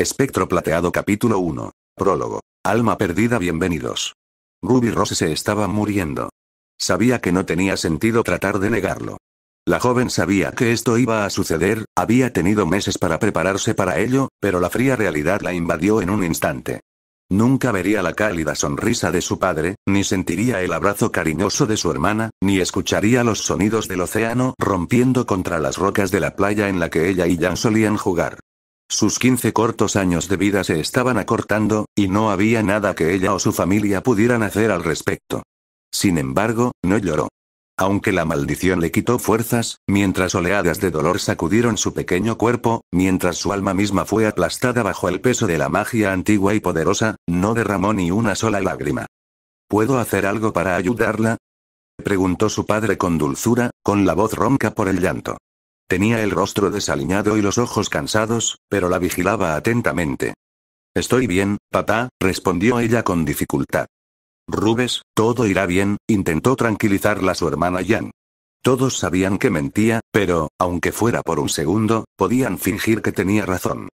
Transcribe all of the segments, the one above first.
Espectro Plateado Capítulo 1. Prólogo. Alma perdida Bienvenidos. Ruby Rose se estaba muriendo. Sabía que no tenía sentido tratar de negarlo. La joven sabía que esto iba a suceder, había tenido meses para prepararse para ello, pero la fría realidad la invadió en un instante. Nunca vería la cálida sonrisa de su padre, ni sentiría el abrazo cariñoso de su hermana, ni escucharía los sonidos del océano rompiendo contra las rocas de la playa en la que ella y Jan solían jugar. Sus 15 cortos años de vida se estaban acortando, y no había nada que ella o su familia pudieran hacer al respecto. Sin embargo, no lloró. Aunque la maldición le quitó fuerzas, mientras oleadas de dolor sacudieron su pequeño cuerpo, mientras su alma misma fue aplastada bajo el peso de la magia antigua y poderosa, no derramó ni una sola lágrima. ¿Puedo hacer algo para ayudarla? preguntó su padre con dulzura, con la voz ronca por el llanto. Tenía el rostro desaliñado y los ojos cansados, pero la vigilaba atentamente. Estoy bien, papá, respondió ella con dificultad. Rubes, todo irá bien, intentó tranquilizarla su hermana Jan. Todos sabían que mentía, pero, aunque fuera por un segundo, podían fingir que tenía razón.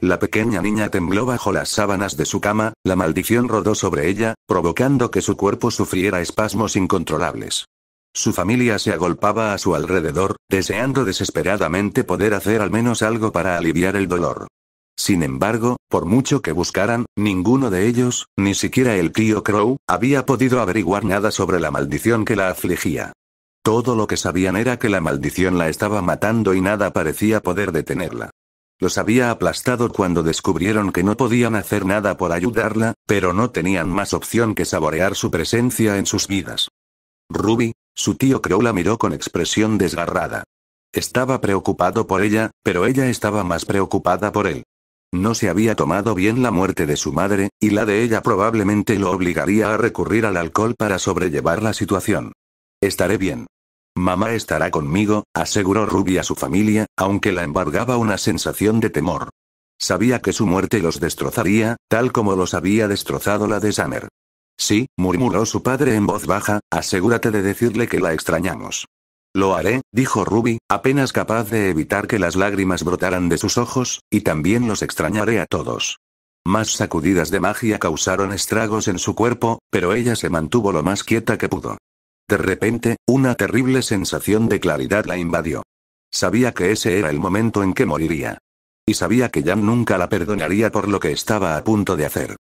La pequeña niña tembló bajo las sábanas de su cama, la maldición rodó sobre ella, provocando que su cuerpo sufriera espasmos incontrolables. Su familia se agolpaba a su alrededor, deseando desesperadamente poder hacer al menos algo para aliviar el dolor. Sin embargo, por mucho que buscaran, ninguno de ellos, ni siquiera el tío Crow, había podido averiguar nada sobre la maldición que la afligía. Todo lo que sabían era que la maldición la estaba matando y nada parecía poder detenerla. Los había aplastado cuando descubrieron que no podían hacer nada por ayudarla, pero no tenían más opción que saborear su presencia en sus vidas. Ruby, su tío Crow la miró con expresión desgarrada. Estaba preocupado por ella, pero ella estaba más preocupada por él. No se había tomado bien la muerte de su madre, y la de ella probablemente lo obligaría a recurrir al alcohol para sobrellevar la situación. Estaré bien. Mamá estará conmigo, aseguró Ruby a su familia, aunque la embargaba una sensación de temor. Sabía que su muerte los destrozaría, tal como los había destrozado la de Summer. Sí, murmuró su padre en voz baja, asegúrate de decirle que la extrañamos. Lo haré, dijo Ruby, apenas capaz de evitar que las lágrimas brotaran de sus ojos, y también los extrañaré a todos. Más sacudidas de magia causaron estragos en su cuerpo, pero ella se mantuvo lo más quieta que pudo. De repente, una terrible sensación de claridad la invadió. Sabía que ese era el momento en que moriría. Y sabía que Jan nunca la perdonaría por lo que estaba a punto de hacer.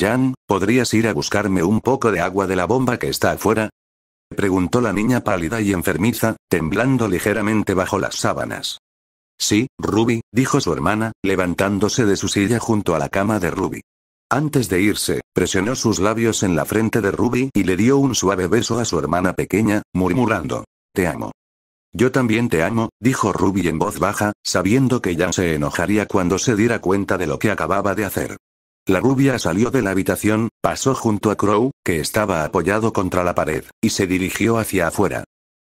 Jan, ¿podrías ir a buscarme un poco de agua de la bomba que está afuera? Preguntó la niña pálida y enfermiza, temblando ligeramente bajo las sábanas. Sí, Ruby, dijo su hermana, levantándose de su silla junto a la cama de Ruby. Antes de irse, presionó sus labios en la frente de Ruby y le dio un suave beso a su hermana pequeña, murmurando. Te amo. Yo también te amo, dijo Ruby en voz baja, sabiendo que Jan se enojaría cuando se diera cuenta de lo que acababa de hacer. La rubia salió de la habitación, pasó junto a Crow, que estaba apoyado contra la pared, y se dirigió hacia afuera.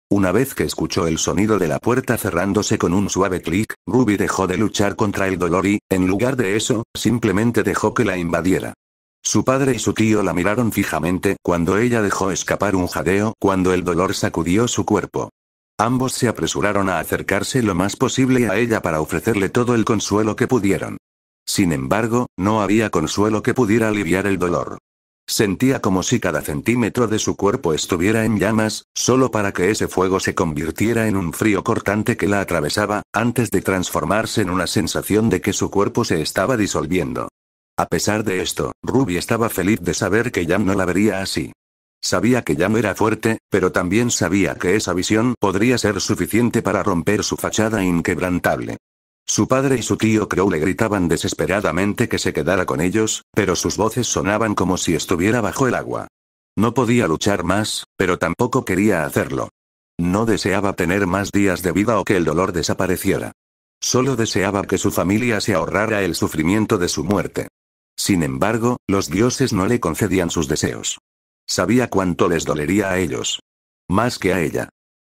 Una vez que escuchó el sonido de la puerta cerrándose con un suave clic, Ruby dejó de luchar contra el dolor y, en lugar de eso, simplemente dejó que la invadiera. Su padre y su tío la miraron fijamente cuando ella dejó escapar un jadeo cuando el dolor sacudió su cuerpo. Ambos se apresuraron a acercarse lo más posible a ella para ofrecerle todo el consuelo que pudieron. Sin embargo, no había consuelo que pudiera aliviar el dolor. Sentía como si cada centímetro de su cuerpo estuviera en llamas, solo para que ese fuego se convirtiera en un frío cortante que la atravesaba, antes de transformarse en una sensación de que su cuerpo se estaba disolviendo. A pesar de esto, Ruby estaba feliz de saber que Jan no la vería así. Sabía que Jan era fuerte, pero también sabía que esa visión podría ser suficiente para romper su fachada inquebrantable. Su padre y su tío Crow le gritaban desesperadamente que se quedara con ellos, pero sus voces sonaban como si estuviera bajo el agua. No podía luchar más, pero tampoco quería hacerlo. No deseaba tener más días de vida o que el dolor desapareciera. Solo deseaba que su familia se ahorrara el sufrimiento de su muerte. Sin embargo, los dioses no le concedían sus deseos. Sabía cuánto les dolería a ellos. Más que a ella.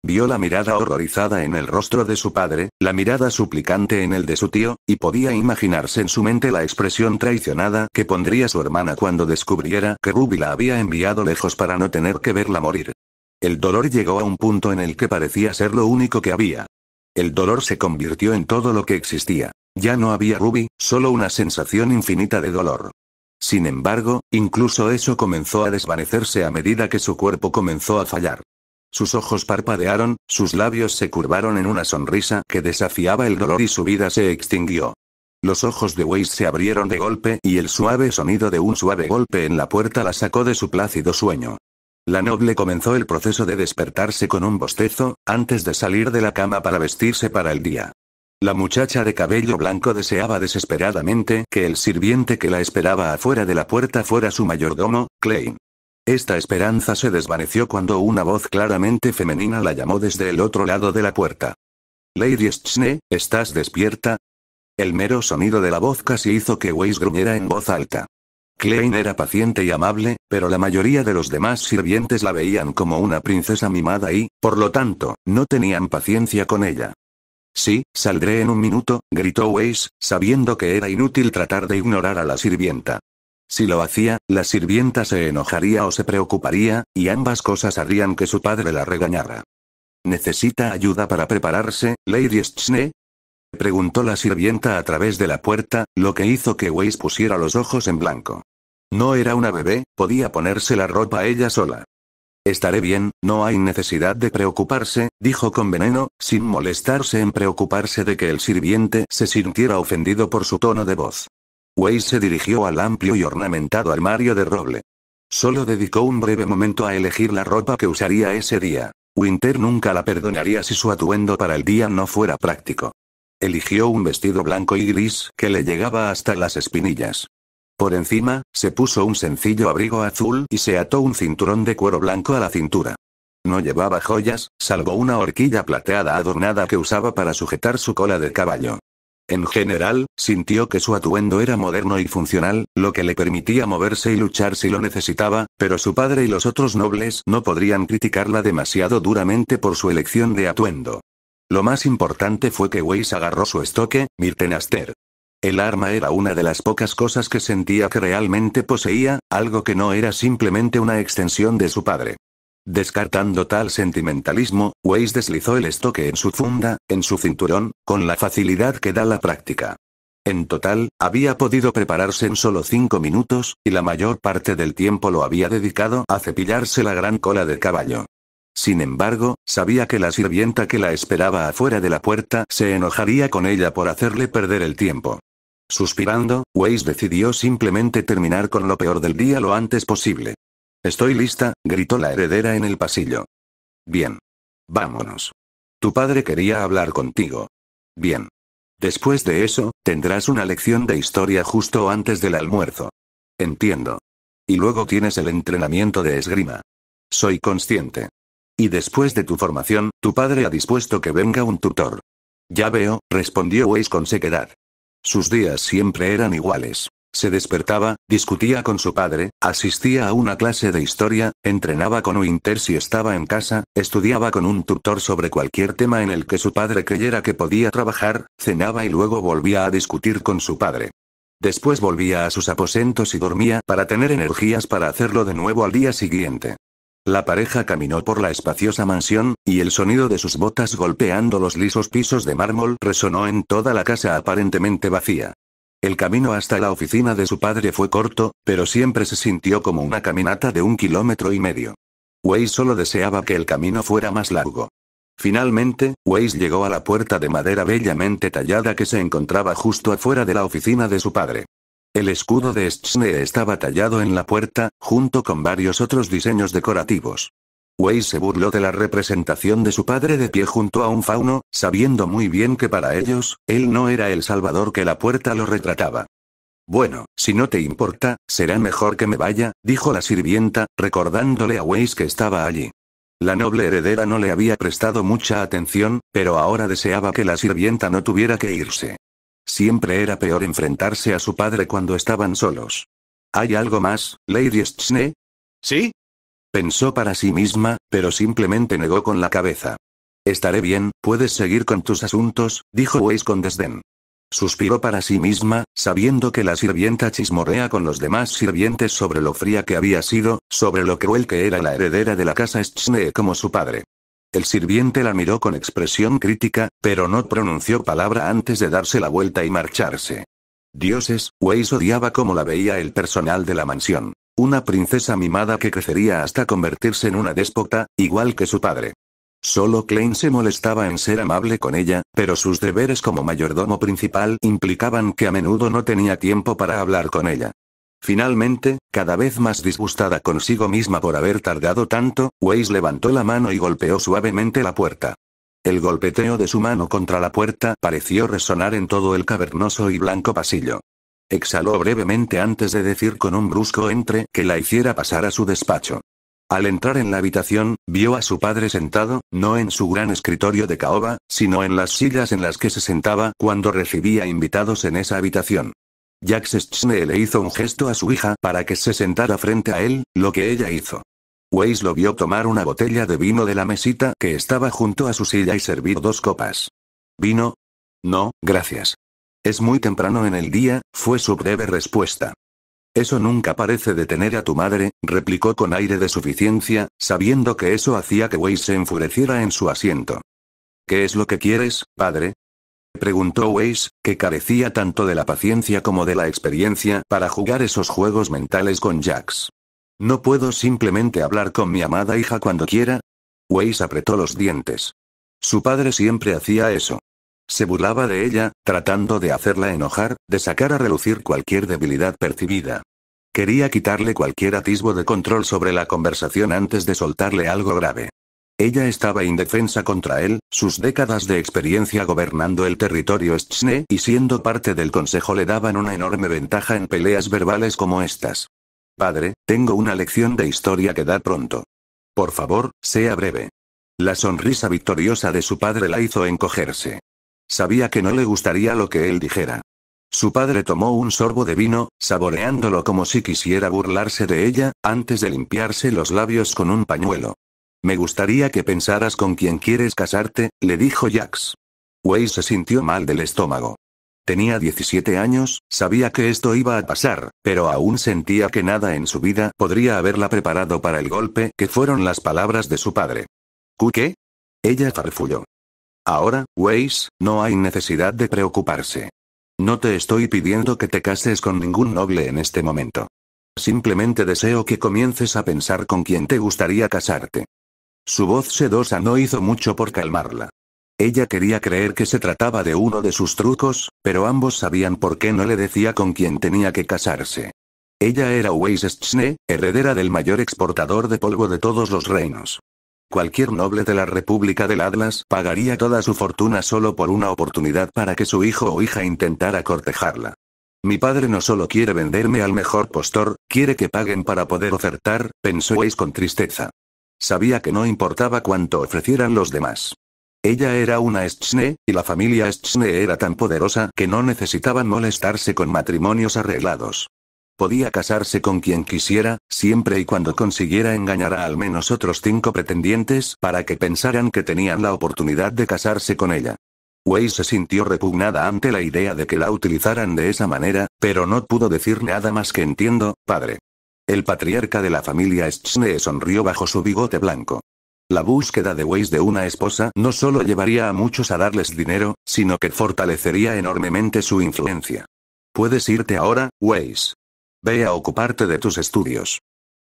Vio la mirada horrorizada en el rostro de su padre, la mirada suplicante en el de su tío, y podía imaginarse en su mente la expresión traicionada que pondría su hermana cuando descubriera que Ruby la había enviado lejos para no tener que verla morir. El dolor llegó a un punto en el que parecía ser lo único que había. El dolor se convirtió en todo lo que existía. Ya no había Ruby, solo una sensación infinita de dolor. Sin embargo, incluso eso comenzó a desvanecerse a medida que su cuerpo comenzó a fallar. Sus ojos parpadearon, sus labios se curvaron en una sonrisa que desafiaba el dolor y su vida se extinguió. Los ojos de Weiss se abrieron de golpe y el suave sonido de un suave golpe en la puerta la sacó de su plácido sueño. La noble comenzó el proceso de despertarse con un bostezo, antes de salir de la cama para vestirse para el día. La muchacha de cabello blanco deseaba desesperadamente que el sirviente que la esperaba afuera de la puerta fuera su mayordomo, Klein. Esta esperanza se desvaneció cuando una voz claramente femenina la llamó desde el otro lado de la puerta. Lady Schnee, ¿estás despierta? El mero sonido de la voz casi hizo que Weiss gruñera en voz alta. Klein era paciente y amable, pero la mayoría de los demás sirvientes la veían como una princesa mimada y, por lo tanto, no tenían paciencia con ella. Sí, saldré en un minuto, gritó Weiss, sabiendo que era inútil tratar de ignorar a la sirvienta. Si lo hacía, la sirvienta se enojaría o se preocuparía, y ambas cosas harían que su padre la regañara. ¿Necesita ayuda para prepararse, Lady Schnee? Preguntó la sirvienta a través de la puerta, lo que hizo que Weiss pusiera los ojos en blanco. No era una bebé, podía ponerse la ropa ella sola. Estaré bien, no hay necesidad de preocuparse, dijo con veneno, sin molestarse en preocuparse de que el sirviente se sintiera ofendido por su tono de voz. Weiss se dirigió al amplio y ornamentado armario de roble. Solo dedicó un breve momento a elegir la ropa que usaría ese día. Winter nunca la perdonaría si su atuendo para el día no fuera práctico. Eligió un vestido blanco y gris que le llegaba hasta las espinillas. Por encima, se puso un sencillo abrigo azul y se ató un cinturón de cuero blanco a la cintura. No llevaba joyas, salvo una horquilla plateada adornada que usaba para sujetar su cola de caballo. En general, sintió que su atuendo era moderno y funcional, lo que le permitía moverse y luchar si lo necesitaba, pero su padre y los otros nobles no podrían criticarla demasiado duramente por su elección de atuendo. Lo más importante fue que Weiss agarró su estoque, Mirtenaster. El arma era una de las pocas cosas que sentía que realmente poseía, algo que no era simplemente una extensión de su padre. Descartando tal sentimentalismo, Weiss deslizó el estoque en su funda, en su cinturón, con la facilidad que da la práctica. En total, había podido prepararse en solo cinco minutos, y la mayor parte del tiempo lo había dedicado a cepillarse la gran cola de caballo. Sin embargo, sabía que la sirvienta que la esperaba afuera de la puerta se enojaría con ella por hacerle perder el tiempo. Suspirando, Weiss decidió simplemente terminar con lo peor del día lo antes posible. Estoy lista, gritó la heredera en el pasillo. Bien. Vámonos. Tu padre quería hablar contigo. Bien. Después de eso, tendrás una lección de historia justo antes del almuerzo. Entiendo. Y luego tienes el entrenamiento de esgrima. Soy consciente. Y después de tu formación, tu padre ha dispuesto que venga un tutor. Ya veo, respondió Weiss con sequedad. Sus días siempre eran iguales. Se despertaba, discutía con su padre, asistía a una clase de historia, entrenaba con Winter si estaba en casa, estudiaba con un tutor sobre cualquier tema en el que su padre creyera que podía trabajar, cenaba y luego volvía a discutir con su padre. Después volvía a sus aposentos y dormía para tener energías para hacerlo de nuevo al día siguiente. La pareja caminó por la espaciosa mansión, y el sonido de sus botas golpeando los lisos pisos de mármol resonó en toda la casa aparentemente vacía. El camino hasta la oficina de su padre fue corto, pero siempre se sintió como una caminata de un kilómetro y medio. Wei solo deseaba que el camino fuera más largo. Finalmente, Weiss llegó a la puerta de madera bellamente tallada que se encontraba justo afuera de la oficina de su padre. El escudo de Schnee estaba tallado en la puerta, junto con varios otros diseños decorativos. Weiss se burló de la representación de su padre de pie junto a un fauno, sabiendo muy bien que para ellos, él no era el salvador que la puerta lo retrataba. Bueno, si no te importa, será mejor que me vaya, dijo la sirvienta, recordándole a Weiss que estaba allí. La noble heredera no le había prestado mucha atención, pero ahora deseaba que la sirvienta no tuviera que irse. Siempre era peor enfrentarse a su padre cuando estaban solos. ¿Hay algo más, Lady Schnee?» Sí, Pensó para sí misma, pero simplemente negó con la cabeza. Estaré bien, puedes seguir con tus asuntos, dijo Weiss con desdén. Suspiró para sí misma, sabiendo que la sirvienta chismorrea con los demás sirvientes sobre lo fría que había sido, sobre lo cruel que era la heredera de la casa Schnee como su padre. El sirviente la miró con expresión crítica, pero no pronunció palabra antes de darse la vuelta y marcharse. Dioses, Weiss odiaba como la veía el personal de la mansión. Una princesa mimada que crecería hasta convertirse en una déspota, igual que su padre. Solo Klein se molestaba en ser amable con ella, pero sus deberes como mayordomo principal implicaban que a menudo no tenía tiempo para hablar con ella. Finalmente, cada vez más disgustada consigo misma por haber tardado tanto, Weiss levantó la mano y golpeó suavemente la puerta. El golpeteo de su mano contra la puerta pareció resonar en todo el cavernoso y blanco pasillo. Exhaló brevemente antes de decir con un brusco entre que la hiciera pasar a su despacho. Al entrar en la habitación, vio a su padre sentado, no en su gran escritorio de caoba, sino en las sillas en las que se sentaba cuando recibía invitados en esa habitación. Jacques Schnee le hizo un gesto a su hija para que se sentara frente a él, lo que ella hizo. Weiss lo vio tomar una botella de vino de la mesita que estaba junto a su silla y servir dos copas. ¿Vino? No, gracias. Es muy temprano en el día, fue su breve respuesta. Eso nunca parece detener a tu madre, replicó con aire de suficiencia, sabiendo que eso hacía que Weiss se enfureciera en su asiento. ¿Qué es lo que quieres, padre? preguntó Weiss, que carecía tanto de la paciencia como de la experiencia para jugar esos juegos mentales con Jax. ¿No puedo simplemente hablar con mi amada hija cuando quiera? Weiss apretó los dientes. Su padre siempre hacía eso. Se burlaba de ella, tratando de hacerla enojar, de sacar a relucir cualquier debilidad percibida. Quería quitarle cualquier atisbo de control sobre la conversación antes de soltarle algo grave. Ella estaba indefensa contra él, sus décadas de experiencia gobernando el territorio Stchne y siendo parte del consejo le daban una enorme ventaja en peleas verbales como estas. Padre, tengo una lección de historia que dar pronto. Por favor, sea breve. La sonrisa victoriosa de su padre la hizo encogerse. Sabía que no le gustaría lo que él dijera. Su padre tomó un sorbo de vino, saboreándolo como si quisiera burlarse de ella, antes de limpiarse los labios con un pañuelo. Me gustaría que pensaras con quién quieres casarte, le dijo Jax. Way se sintió mal del estómago. Tenía 17 años, sabía que esto iba a pasar, pero aún sentía que nada en su vida podría haberla preparado para el golpe que fueron las palabras de su padre. ¿Qué? Ella farfulló. Ahora, Weiss, no hay necesidad de preocuparse. No te estoy pidiendo que te cases con ningún noble en este momento. Simplemente deseo que comiences a pensar con quién te gustaría casarte. Su voz sedosa no hizo mucho por calmarla. Ella quería creer que se trataba de uno de sus trucos, pero ambos sabían por qué no le decía con quién tenía que casarse. Ella era Weiss Schnee, heredera del mayor exportador de polvo de todos los reinos. Cualquier noble de la República del Atlas pagaría toda su fortuna solo por una oportunidad para que su hijo o hija intentara cortejarla. Mi padre no solo quiere venderme al mejor postor, quiere que paguen para poder ofertar, pensó Weiss con tristeza. Sabía que no importaba cuánto ofrecieran los demás. Ella era una Eschne y la familia Eschne era tan poderosa que no necesitaban molestarse con matrimonios arreglados. Podía casarse con quien quisiera, siempre y cuando consiguiera engañar a al menos otros cinco pretendientes para que pensaran que tenían la oportunidad de casarse con ella. Weiss se sintió repugnada ante la idea de que la utilizaran de esa manera, pero no pudo decir nada más que entiendo, padre. El patriarca de la familia Schne sonrió bajo su bigote blanco. La búsqueda de Weiss de una esposa no solo llevaría a muchos a darles dinero, sino que fortalecería enormemente su influencia. Puedes irte ahora, Weiss. Ve a ocuparte de tus estudios.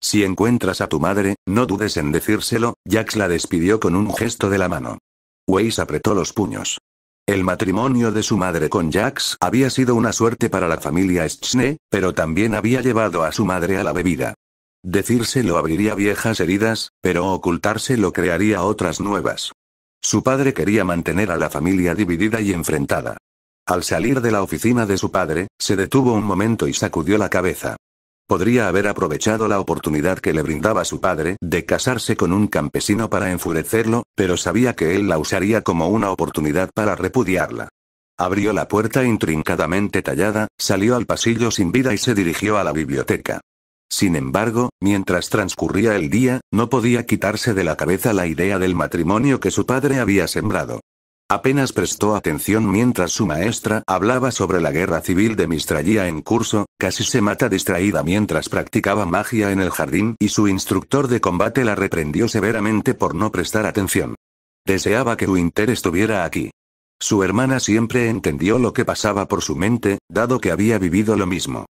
Si encuentras a tu madre, no dudes en decírselo, Jax la despidió con un gesto de la mano. Weiss apretó los puños. El matrimonio de su madre con Jax había sido una suerte para la familia Schnee, pero también había llevado a su madre a la bebida. Decírselo abriría viejas heridas, pero ocultárselo crearía otras nuevas. Su padre quería mantener a la familia dividida y enfrentada. Al salir de la oficina de su padre, se detuvo un momento y sacudió la cabeza. Podría haber aprovechado la oportunidad que le brindaba su padre de casarse con un campesino para enfurecerlo, pero sabía que él la usaría como una oportunidad para repudiarla. Abrió la puerta intrincadamente tallada, salió al pasillo sin vida y se dirigió a la biblioteca. Sin embargo, mientras transcurría el día, no podía quitarse de la cabeza la idea del matrimonio que su padre había sembrado. Apenas prestó atención mientras su maestra hablaba sobre la guerra civil de Mistralía en curso, casi se mata distraída mientras practicaba magia en el jardín y su instructor de combate la reprendió severamente por no prestar atención. Deseaba que Winter estuviera aquí. Su hermana siempre entendió lo que pasaba por su mente, dado que había vivido lo mismo.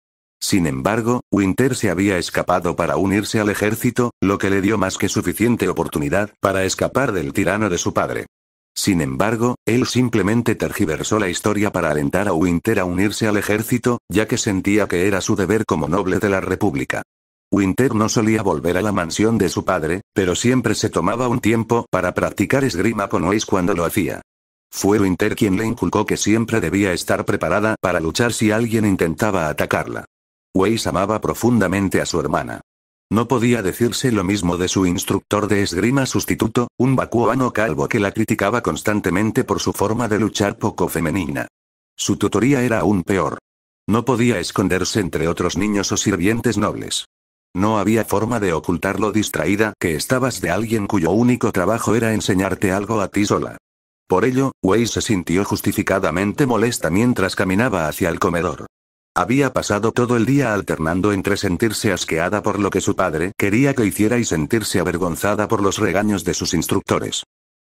Sin embargo, Winter se había escapado para unirse al ejército, lo que le dio más que suficiente oportunidad para escapar del tirano de su padre. Sin embargo, él simplemente tergiversó la historia para alentar a Winter a unirse al ejército, ya que sentía que era su deber como noble de la República. Winter no solía volver a la mansión de su padre, pero siempre se tomaba un tiempo para practicar esgrima con Weiss cuando lo hacía. Fue Winter quien le inculcó que siempre debía estar preparada para luchar si alguien intentaba atacarla. Weiss amaba profundamente a su hermana. No podía decirse lo mismo de su instructor de esgrima sustituto, un vacuano calvo que la criticaba constantemente por su forma de luchar poco femenina. Su tutoría era aún peor. No podía esconderse entre otros niños o sirvientes nobles. No había forma de ocultarlo distraída que estabas de alguien cuyo único trabajo era enseñarte algo a ti sola. Por ello, Wei se sintió justificadamente molesta mientras caminaba hacia el comedor. Había pasado todo el día alternando entre sentirse asqueada por lo que su padre quería que hiciera y sentirse avergonzada por los regaños de sus instructores.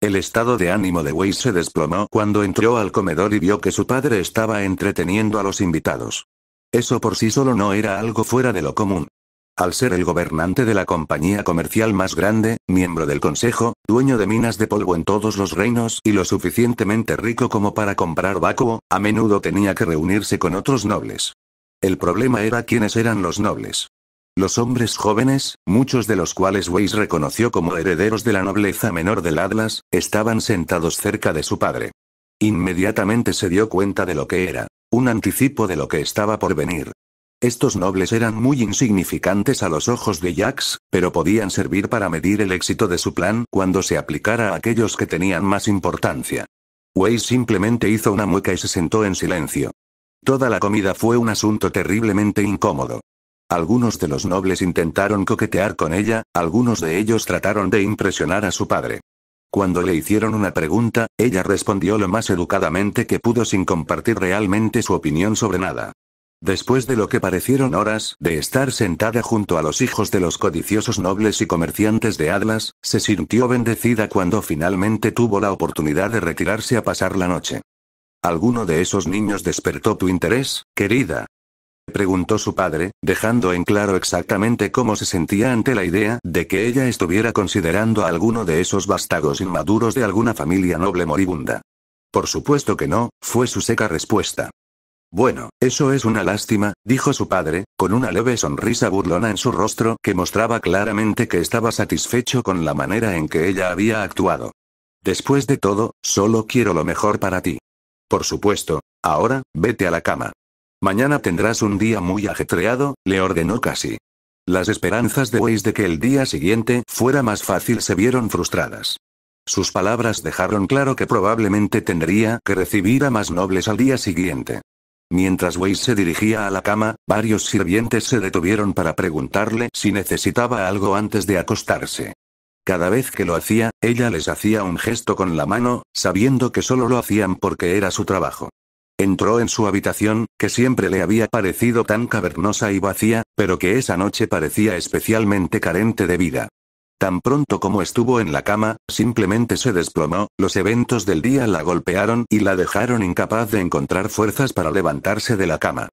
El estado de ánimo de Weiss se desplomó cuando entró al comedor y vio que su padre estaba entreteniendo a los invitados. Eso por sí solo no era algo fuera de lo común. Al ser el gobernante de la compañía comercial más grande, miembro del consejo, dueño de minas de polvo en todos los reinos y lo suficientemente rico como para comprar vacuo, a menudo tenía que reunirse con otros nobles. El problema era quiénes eran los nobles. Los hombres jóvenes, muchos de los cuales Weiss reconoció como herederos de la nobleza menor del Atlas, estaban sentados cerca de su padre. Inmediatamente se dio cuenta de lo que era, un anticipo de lo que estaba por venir, estos nobles eran muy insignificantes a los ojos de Jax, pero podían servir para medir el éxito de su plan cuando se aplicara a aquellos que tenían más importancia. Wei simplemente hizo una mueca y se sentó en silencio. Toda la comida fue un asunto terriblemente incómodo. Algunos de los nobles intentaron coquetear con ella, algunos de ellos trataron de impresionar a su padre. Cuando le hicieron una pregunta, ella respondió lo más educadamente que pudo sin compartir realmente su opinión sobre nada. Después de lo que parecieron horas de estar sentada junto a los hijos de los codiciosos nobles y comerciantes de Atlas, se sintió bendecida cuando finalmente tuvo la oportunidad de retirarse a pasar la noche. ¿Alguno de esos niños despertó tu interés, querida? preguntó su padre, dejando en claro exactamente cómo se sentía ante la idea de que ella estuviera considerando a alguno de esos vástagos inmaduros de alguna familia noble moribunda. Por supuesto que no, fue su seca respuesta. Bueno, eso es una lástima, dijo su padre, con una leve sonrisa burlona en su rostro que mostraba claramente que estaba satisfecho con la manera en que ella había actuado. Después de todo, solo quiero lo mejor para ti. Por supuesto, ahora, vete a la cama. Mañana tendrás un día muy ajetreado, le ordenó casi. Las esperanzas de Weiss de que el día siguiente fuera más fácil se vieron frustradas. Sus palabras dejaron claro que probablemente tendría que recibir a más nobles al día siguiente. Mientras Weiss se dirigía a la cama, varios sirvientes se detuvieron para preguntarle si necesitaba algo antes de acostarse. Cada vez que lo hacía, ella les hacía un gesto con la mano, sabiendo que solo lo hacían porque era su trabajo. Entró en su habitación, que siempre le había parecido tan cavernosa y vacía, pero que esa noche parecía especialmente carente de vida. Tan pronto como estuvo en la cama, simplemente se desplomó, los eventos del día la golpearon y la dejaron incapaz de encontrar fuerzas para levantarse de la cama.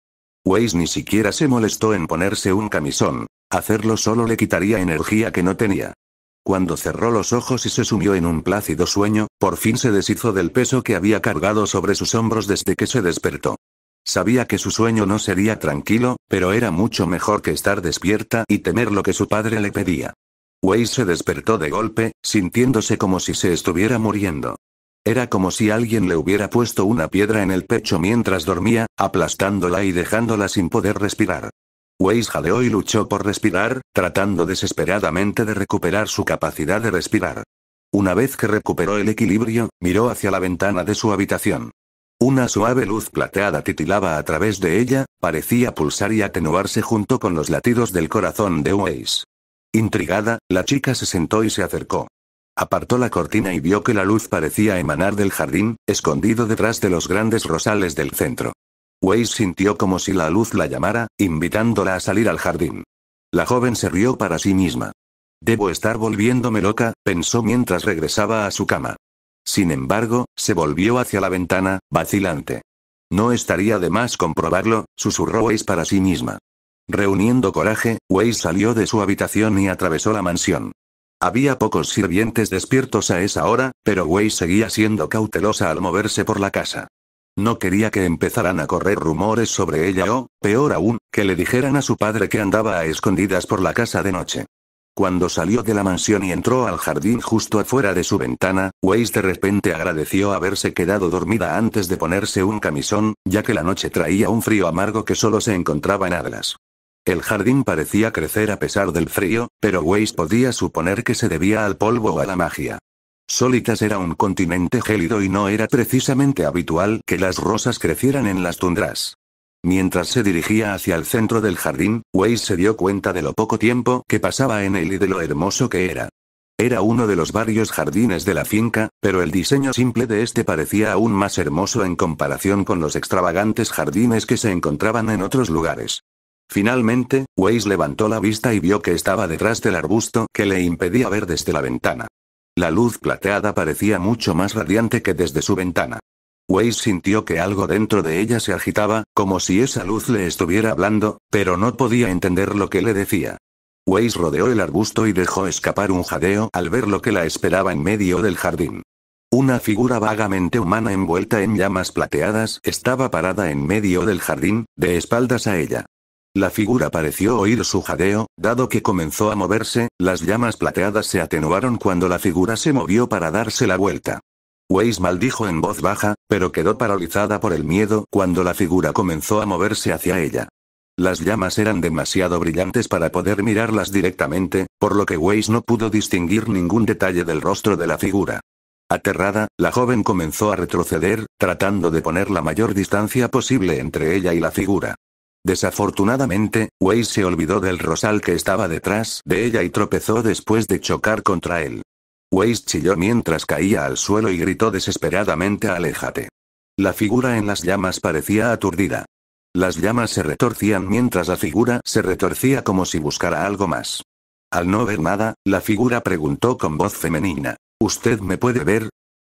Weiss ni siquiera se molestó en ponerse un camisón. Hacerlo solo le quitaría energía que no tenía. Cuando cerró los ojos y se sumió en un plácido sueño, por fin se deshizo del peso que había cargado sobre sus hombros desde que se despertó. Sabía que su sueño no sería tranquilo, pero era mucho mejor que estar despierta y temer lo que su padre le pedía. Weiss se despertó de golpe, sintiéndose como si se estuviera muriendo. Era como si alguien le hubiera puesto una piedra en el pecho mientras dormía, aplastándola y dejándola sin poder respirar. Weiss jadeó y luchó por respirar, tratando desesperadamente de recuperar su capacidad de respirar. Una vez que recuperó el equilibrio, miró hacia la ventana de su habitación. Una suave luz plateada titilaba a través de ella, parecía pulsar y atenuarse junto con los latidos del corazón de Weiss. Intrigada, la chica se sentó y se acercó. Apartó la cortina y vio que la luz parecía emanar del jardín, escondido detrás de los grandes rosales del centro. Weiss sintió como si la luz la llamara, invitándola a salir al jardín. La joven se rió para sí misma. Debo estar volviéndome loca, pensó mientras regresaba a su cama. Sin embargo, se volvió hacia la ventana, vacilante. No estaría de más comprobarlo, susurró Weiss para sí misma. Reuniendo coraje, weiss salió de su habitación y atravesó la mansión. Había pocos sirvientes despiertos a esa hora, pero weiss seguía siendo cautelosa al moverse por la casa. No quería que empezaran a correr rumores sobre ella o, peor aún, que le dijeran a su padre que andaba a escondidas por la casa de noche. Cuando salió de la mansión y entró al jardín justo afuera de su ventana, Weiss de repente agradeció haberse quedado dormida antes de ponerse un camisón, ya que la noche traía un frío amargo que solo se encontraba en Adlas. El jardín parecía crecer a pesar del frío, pero Weiss podía suponer que se debía al polvo o a la magia. Solitas era un continente gélido y no era precisamente habitual que las rosas crecieran en las tundras. Mientras se dirigía hacia el centro del jardín, Weiss se dio cuenta de lo poco tiempo que pasaba en él y de lo hermoso que era. Era uno de los varios jardines de la finca, pero el diseño simple de este parecía aún más hermoso en comparación con los extravagantes jardines que se encontraban en otros lugares. Finalmente, Weiss levantó la vista y vio que estaba detrás del arbusto que le impedía ver desde la ventana. La luz plateada parecía mucho más radiante que desde su ventana. Weiss sintió que algo dentro de ella se agitaba, como si esa luz le estuviera hablando, pero no podía entender lo que le decía. Weiss rodeó el arbusto y dejó escapar un jadeo al ver lo que la esperaba en medio del jardín. Una figura vagamente humana envuelta en llamas plateadas estaba parada en medio del jardín, de espaldas a ella. La figura pareció oír su jadeo, dado que comenzó a moverse, las llamas plateadas se atenuaron cuando la figura se movió para darse la vuelta. Weiss maldijo en voz baja, pero quedó paralizada por el miedo cuando la figura comenzó a moverse hacia ella. Las llamas eran demasiado brillantes para poder mirarlas directamente, por lo que Weiss no pudo distinguir ningún detalle del rostro de la figura. Aterrada, la joven comenzó a retroceder, tratando de poner la mayor distancia posible entre ella y la figura. Desafortunadamente, Waze se olvidó del rosal que estaba detrás de ella y tropezó después de chocar contra él. Waze chilló mientras caía al suelo y gritó desesperadamente Aléjate. La figura en las llamas parecía aturdida. Las llamas se retorcían mientras la figura se retorcía como si buscara algo más. Al no ver nada, la figura preguntó con voz femenina. ¿Usted me puede ver?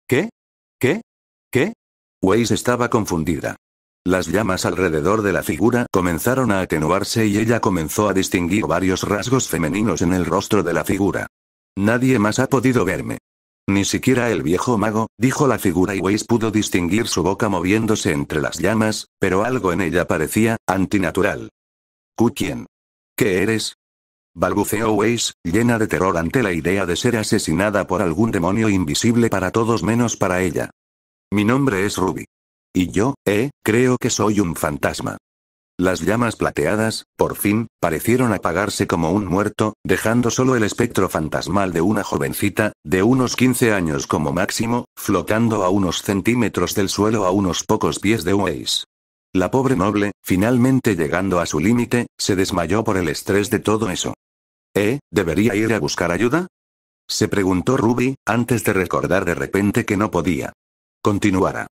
¿Qué? ¿Qué? ¿Qué? Weiss estaba confundida. Las llamas alrededor de la figura comenzaron a atenuarse y ella comenzó a distinguir varios rasgos femeninos en el rostro de la figura. Nadie más ha podido verme. Ni siquiera el viejo mago, dijo la figura y Weiss pudo distinguir su boca moviéndose entre las llamas, pero algo en ella parecía antinatural. quién? ¿Qué eres? balbuceó Weiss, llena de terror ante la idea de ser asesinada por algún demonio invisible para todos menos para ella. Mi nombre es Ruby. Y yo, eh, creo que soy un fantasma. Las llamas plateadas, por fin, parecieron apagarse como un muerto, dejando solo el espectro fantasmal de una jovencita, de unos 15 años como máximo, flotando a unos centímetros del suelo a unos pocos pies de Weiss. La pobre noble, finalmente llegando a su límite, se desmayó por el estrés de todo eso. ¿Eh? ¿Debería ir a buscar ayuda? Se preguntó Ruby, antes de recordar de repente que no podía. Continuara.